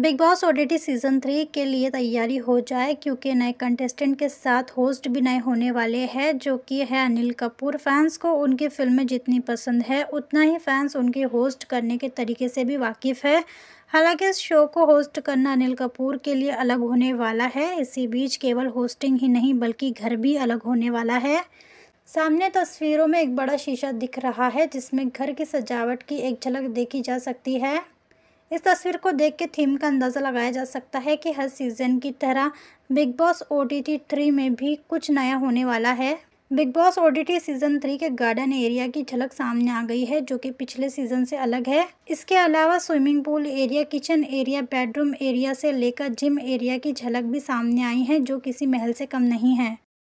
big Boss OTT season three के लिए तैयारी हो जाए क्योंकि नए कंटेस्टेंट के साथ होस्ट भी नए होने वाले हैं जो कि है अनिल कपूर फैंस को उनकी फिल्में जितनी पसंद है उतना ही फैंस उनके होस्ट करने के तरीके से भी वाकिफ़ है हालांकि इस शो को होस्ट करना अनिल कपूर के लिए अलग होने वाला है इसी बीच केवल होस्टिंग ही नहीं बल्कि घर भी अलग होने वाला है सामने तस्वीरों में एक बड़ा शीशा दिख रहा है जिसमें घर की सजावट की एक झलक देखी जा सकती है इस तस्वीर को देख के थीम का अंदाज़ा लगाया जा सकता है कि हर सीज़न की तरह Bigg Boss O T three में भी कुछ नया होने वाला है Bigg Boss O T season three के गार्डन एरिया की झलक सामने आ गई है जो कि पिछले सीज़न से अलग है इसके अलावा swimming pool area kitchen area bedroom area से लेकर जिम एरिया की झलक भी सामने आई है जो किसी महल से कम नहीं है